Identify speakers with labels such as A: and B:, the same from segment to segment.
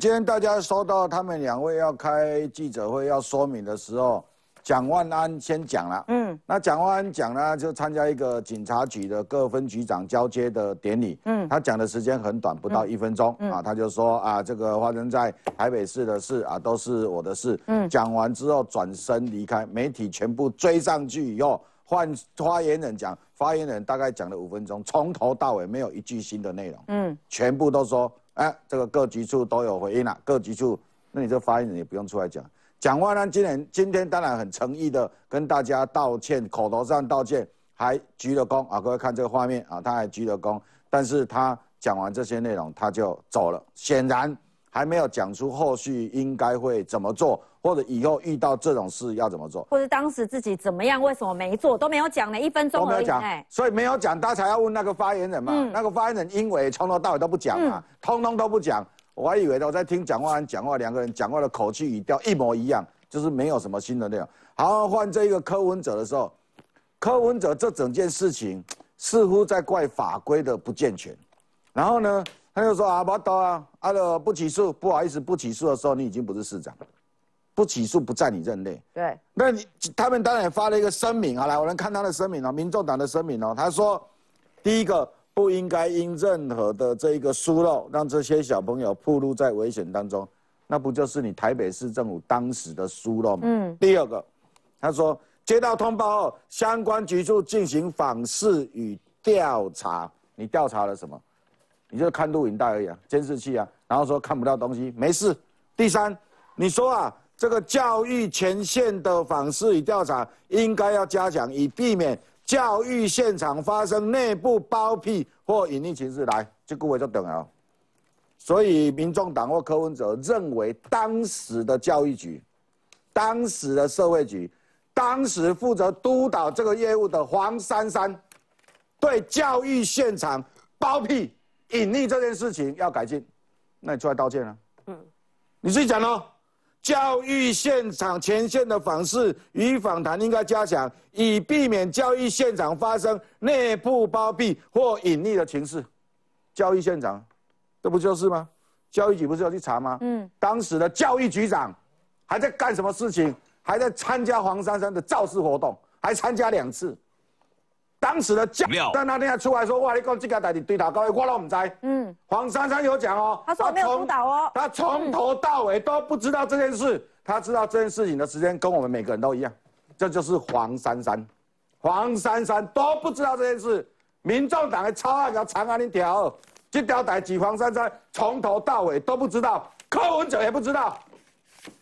A: 今天大家收到他们两位要开记者会要说明的时候，蒋万安先讲了。嗯，那蒋万安讲呢，就参加一个警察局的各分局长交接的典礼。嗯，他讲的时间很短，不到一分钟。嗯，啊，他就说啊，这个发生在台北市的事啊，都是我的事。嗯，讲完之后转身离开，媒体全部追上去以后，换发言人讲，发言人大概讲了五分钟，从头到尾没有一句新的内容。嗯，全部都说。哎，这个各局处都有回应了，各局处，那你这发言人也不用出来讲讲话呢。今天今天当然很诚意的跟大家道歉，口头上道歉还鞠了躬啊，各位看这个画面啊，他还鞠了躬，但是他讲完这些内容他就走了，显然。还没有讲出后续应该会怎么做，或者以后遇到这种事要怎么做，或
B: 者当时自己怎么样，为什么没做都没有讲呢？一分钟都没有讲，
A: 所以没有讲，大家要问那个发言人嘛？那个发言人因为从头到尾都不讲嘛，通通都不讲，我还以为我在听讲话人讲话，两个人讲话的口气语调一模一样，就是没有什么新的内容。好，换这一个柯文哲的时候，柯文哲这整件事情似乎在怪法规的不健全，然后呢？他就说啊，不要刀啊，阿乐不起诉，不好意思不起诉的时候，你已经不是市长，不起诉不在你任内。对，那你他们当然发了一个声明，啊，来，我能看他的声明哦，民众党的声明哦，他说，第一个不应该因任何的这一个疏漏，让这些小朋友暴露在危险当中，那不就是你台北市政府当时的疏漏吗？嗯。第二个，他说接到通报后，相关局处进行访视与调查，你调查了什么？你就看录影带而已啊，监视器啊，然后说看不到东西，没事。第三，你说啊，这个教育前线的访视与调查应该要加强，以避免教育现场发生内部包庇或隐匿情事。来，这个我就等了。所以，民众党或柯文哲认为，当时的教育局、当时的社会局、当时负责督导这个业务的黄珊珊，对教育现场包庇。隐匿这件事情要改进，那你出来道歉了。嗯，你自己讲喽。教育现场前线的访视与访谈应该加强，以避免教育现场发生内部包庇或隐匿的情事。教育现场，这不就是吗？教育局不是要去查吗？嗯，当时的教育局长还在干什么事情？还在参加黄珊珊的造势活动，还参加两次。当时的讲，但他那天出来说，哇，你讲这个代底对哪高，我都唔知。嗯，黄珊珊有讲哦，他说没有督导哦，他从头到尾都不知道这件事，他知道这件事情的时间跟我们每个人都一样，这就是黄珊珊，黄珊珊都不知道这件事，民众党的超案条长安哩条，这条台底黄珊珊从头到尾都不知道，柯文哲也不知道，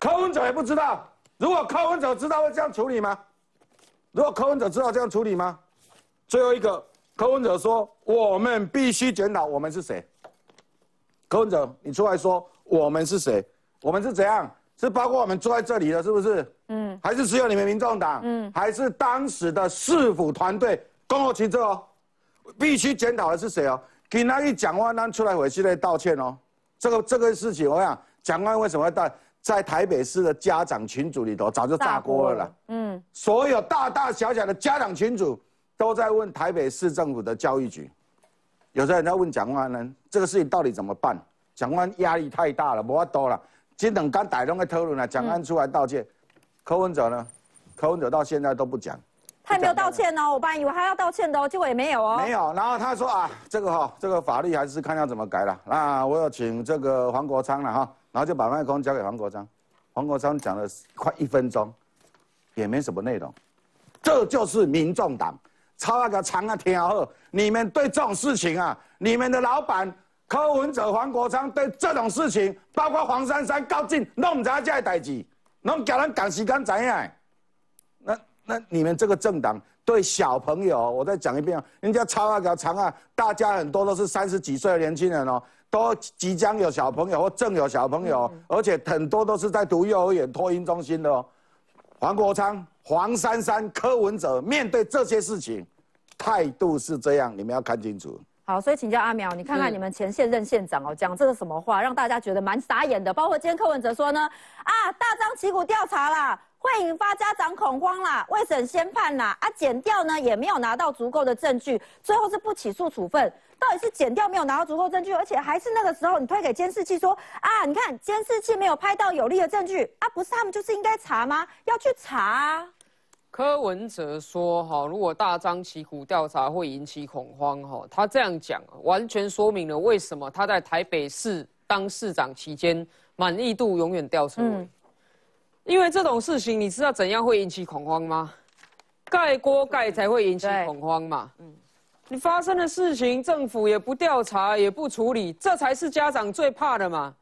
A: 柯文哲也不知道，如果柯文哲知道会这样处理吗？如果柯文哲知道这样处理吗？最后一个柯文哲说：“我们必须检讨，我们是谁？”柯文哲，你出来说我们是谁？我们是怎样？是包括我们坐在这里的，是不是？嗯。还是只有你们民众党？嗯。还是当时的市府团队？公候起座哦。必须检讨的是谁哦？给那一讲话，安出来回去来道歉哦。这个这个事情，我想蒋万为什么要在在台北市的家长群组里头早就炸锅了？嗯。所有大大小小的家长群组。都在问台北市政府的教育局，有些人要问蒋万安这个事情到底怎么办？蒋万安压力太大了，没法多了。今等刚逮动的特论啊，蒋安出来道歉，柯文哲呢？柯文哲到现在都不讲，
B: 他也没有道歉哦，我本来以为他要道歉的哦，结果也没有哦。没有，然后他说
A: 啊，这个哈，这个法律还是看要怎么改了。那我要请这个黄国昌了哈，然后就把麦克风交给黄国昌，黄国昌讲了快一分钟，也没什么内容，这就是民众党。抄那个长啊，田浩，你们对这种事情啊，你们的老板柯文哲、黄国昌对这种事情，包括黄珊珊、高进弄唔出来这代志，弄教人赶时间怎样？那那你们这个政党对小朋友，我再讲一遍，人家抄那个长啊，大家很多都是三十几岁的年轻人哦，都即将有小朋友或正有小朋友，而且很多都是在读幼儿园托婴中心的哦，黄国昌。黄珊珊、柯文哲面对这些事情，态度是这样，你们要看清楚。
B: 好，所以请教阿苗，你看看你们前县任县长哦，讲这个什么话，让大家觉得蛮傻眼的。包括今天柯文哲说呢，啊，大张旗鼓调查啦，会引发家长恐慌啦，未审先判啦，啊，减掉呢也没有拿到足够的证据，最后是不起诉处分，到底是减掉没有拿到足够证据，而且还是那个时候你推给监视器说，啊，你看监视器没有拍到有力的证据，啊，不是他们就是应该查吗？要去查。
C: 柯文哲说：“哈，如果大张旗鼓调查会引起恐慌，哈，他这样讲完全说明了为什么他在台北市当市长期间满意度永远掉成零。因为这种事情，你知道怎样会引起恐慌吗？盖锅盖才会引起恐慌嘛。你发生的事情，政府也不调查也不处理，这才是家长最怕的嘛。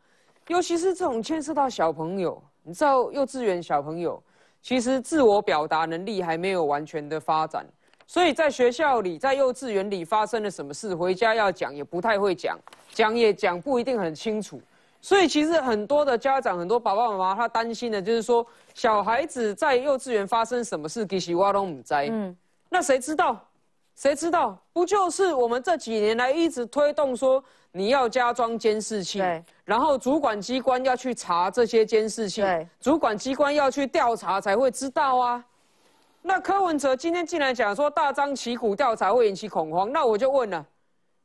C: 尤其是这种牵涉到小朋友，你知道幼稚园小朋友。”其实自我表达能力还没有完全的发展，所以在学校里、在幼稚园里发生了什么事，回家要讲也不太会讲，讲也讲不一定很清楚。所以其实很多的家长、很多爸爸妈妈他担心的就是说，小孩子在幼稚园发生什么事，其实我都不知。嗯，那谁知道？谁知道？不就是我们这几年来一直推动说你要加装监视器，然后主管机关要去查这些监视器，主管机关要去调查才会知道啊。那柯文哲今天竟然讲说大张旗鼓调查会引起恐慌，那我就问了：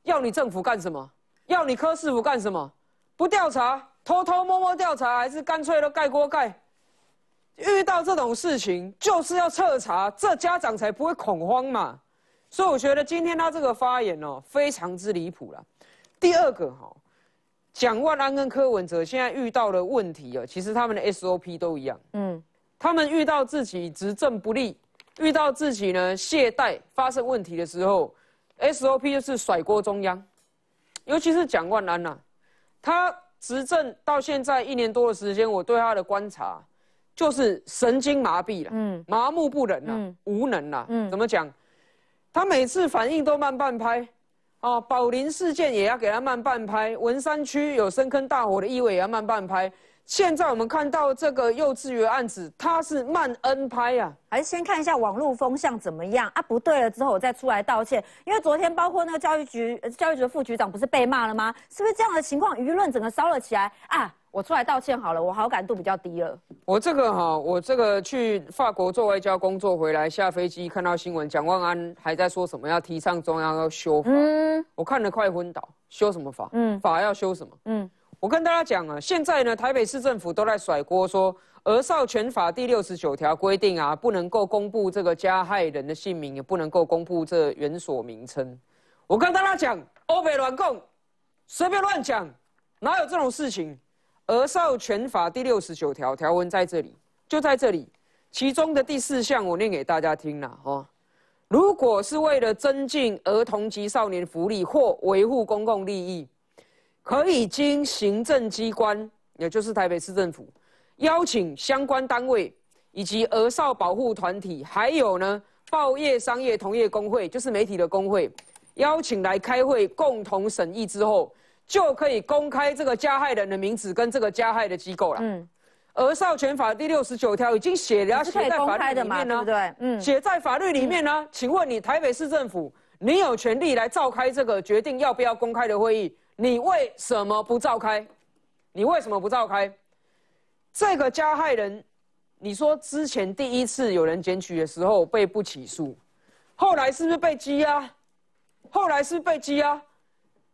C: 要你政府干什么？要你柯师傅干什么？不调查，偷偷摸摸调查，还是干脆了盖锅盖？遇到这种事情就是要彻查，这家长才不会恐慌嘛。所以我觉得今天他这个发言哦，非常之离谱了。第二个哈，蒋万安跟柯文哲现在遇到的问题哦，其实他们的 SOP 都一样。嗯，他们遇到自己执政不利，遇到自己呢懈怠发生问题的时候，SOP 就是甩锅中央。尤其是蒋万安呐，他执政到现在一年多的时间，我对他的观察，就是神经麻痹了，嗯，麻木不仁了，嗯，无能了，嗯，怎么讲？他每次反应都慢半拍，啊，宝林事件也要给他慢半拍，文山区有深坑大火的意味也要慢半拍。
B: 现在我们看到这个幼稚园案子，他是慢 n 拍呀，还是先看一下网络风向怎么样啊？不对了之后我再出来道歉，因为昨天包括那个教育局，教育局的副局长不是被骂了吗？是不是这样的情况？舆论整个烧了起来啊！我出来道歉好了，我好感度比较低了。
C: 我这个哈，我这个去法国做外交工作回来，下飞机看到新闻，蒋万安还在说什么要提倡中央要修法，嗯，我看了快昏倒。修什么法？嗯，法要修什么？嗯，我跟大家讲啊，现在呢，台北市政府都在甩锅，说《俄少全法》第六十九条规定啊，不能够公布这个加害人的姓名，也不能够公布这园所名称。我跟大家讲，欧北乱共，随便乱讲，哪有这种事情？《儿少权法》第六十九条条文在这里，就在这里，其中的第四项我念给大家听了哦。如果是为了增进儿童及少年福利或维护公共利益，可以经行政机关，也就是台北市政府，邀请相关单位以及儿少保护团体，还有呢报业、商业同业工会，就是媒体的工会，邀请来开会，共同审议之后。就可以公开这个加害人的名字跟这个加害的机构了。嗯，而《少权法》第六十九条已经写了，写在法律里面呢，对不对？嗯，写在法律里面呢。请问你台北市政府，你有权利来召开这个决定要不要公开的会议，你为什么不召开？你为什么不召开？这个加害人，你说之前第一次有人检举的时候被不起诉，后来是不是被羁押？后来是被羁押？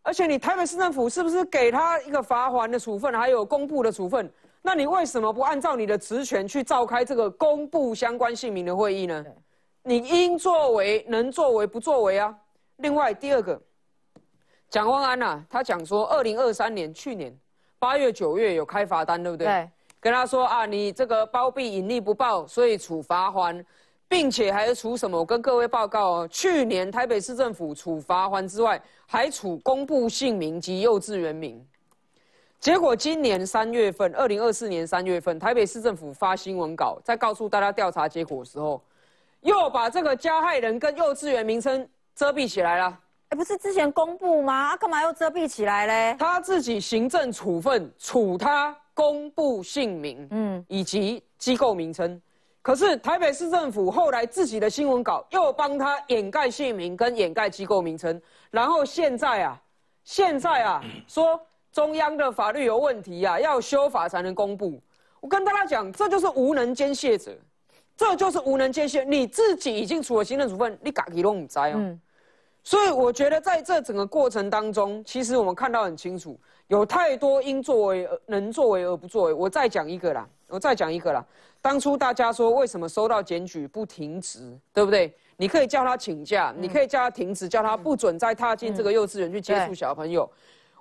C: 而且你台北市政府是不是给他一个罚还的处分，还有公布的处分？那你为什么不按照你的职权去召开这个公布相关姓名的会议呢？你应作为，能作为不作为啊？另外第二个，蒋万安呐，他讲说二零二三年去年八月九月有开罚单，对不对？跟他说啊，你这个包庇隐匿不报，所以处罚还。并且还处什么？我跟各位报告哦，去年台北市政府处罚完之外，还处公布姓名及幼稚园名。结果今年三月份，二零二四年三月份，台北市政府发新闻稿，在告诉大家调查结果的时候，又把这个加害人跟幼稚园名称遮蔽起来了。哎，不是之前公布吗？他干嘛又遮蔽起来嘞？他自己行政处分处他公布姓名，嗯，以及机构名称。可是台北市政府后来自己的新闻稿又帮他掩盖姓名跟掩盖机构名称，然后现在啊，现在啊 说中央的法律有问题啊，要修法才能公布。我跟大家讲，这就是无能奸细者，这就是无能奸细。你自己已经处了行政处分，你敢都弄在哦？所以我觉得在这整个过程当中，其实我们看到很清楚，有太多因作为而能作为而不作为。我再讲一个啦，我再讲一个啦。当初大家说，为什么收到检举不停职，对不对？你可以叫他请假，你可以叫他停止，叫他不准再踏进这个幼稚园去接触小朋友，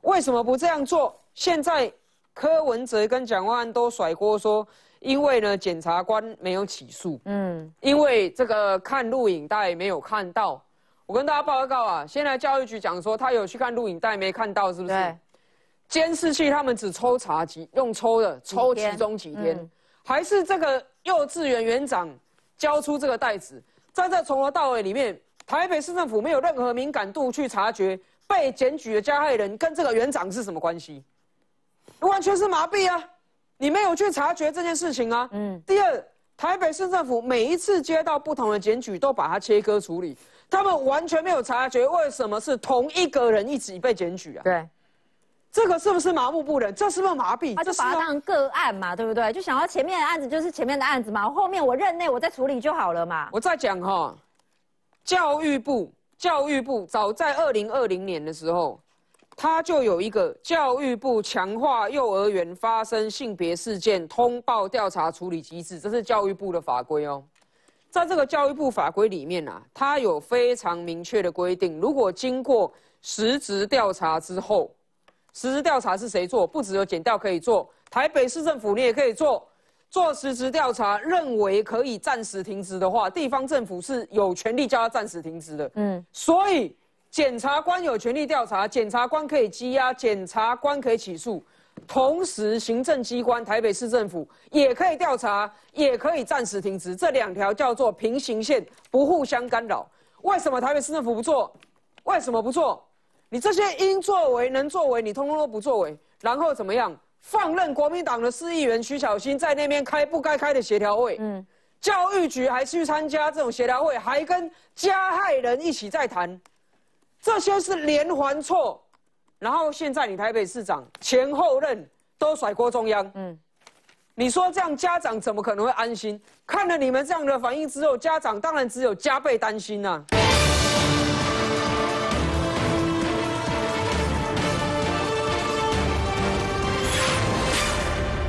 C: 为什么不这样做？现在柯文哲跟蒋万都甩锅说，因为呢检察官没有起诉，嗯，因为这个看录影带没有看到。我跟大家报告啊，现在教育局讲说，他有去看录影带，没看到，是不是？监视器他们只抽查几用抽的，抽其中几天。还是这个幼稚园园长交出这个袋子，在这从头到尾里面，台北市政府没有任何敏感度去察觉被检举的加害人跟这个园长是什么关系，完全是麻痹啊！你没有去察觉这件事情啊。嗯。第二，台北市政府每一次接到不同的检举，都把它切割处理，他们完全没有察觉为什么是同一个
B: 人一起被检举啊？对。这个是不是麻木不仁？这是不是麻痹？他就是法当个案嘛，对不对？就想到前面的案子就是前面的案子嘛，后面我任内我再处理就好了嘛。我再讲哈，
C: 教育部教育部早在二零二零年的时候，他就有一个教育部强化幼儿园发生性别事件通报调查处理机制，这是教育部的法规哦。在这个教育部法规里面啊，它有非常明确的规定，如果经过实质调查之后。实施调查是谁做？不只有检调可以做，台北市政府你也可以做。做实施调查，认为可以暂时停职的话，地方政府是有权利叫他暂时停职的。嗯，所以检察官有权利调查，检察官可以羁押，检察官可以起诉。同时，行政机关台北市政府也可以调查，也可以暂时停职。这两条叫做平行线，不互相干扰。为什么台北市政府不做？为什么不做？你这些应作为能作为，你通通都不作为，然后怎么样放任国民党的市议员徐小欣在那边开不该开的协调会？嗯，教育局还去参加这种协调会，还跟加害人一起在谈，这些是连环错。然后现在你台北市长前后任都甩锅中央，嗯，你说这样家长怎么可能会安心？看了你们这样的反应之后，家长当然只有加倍担心呐。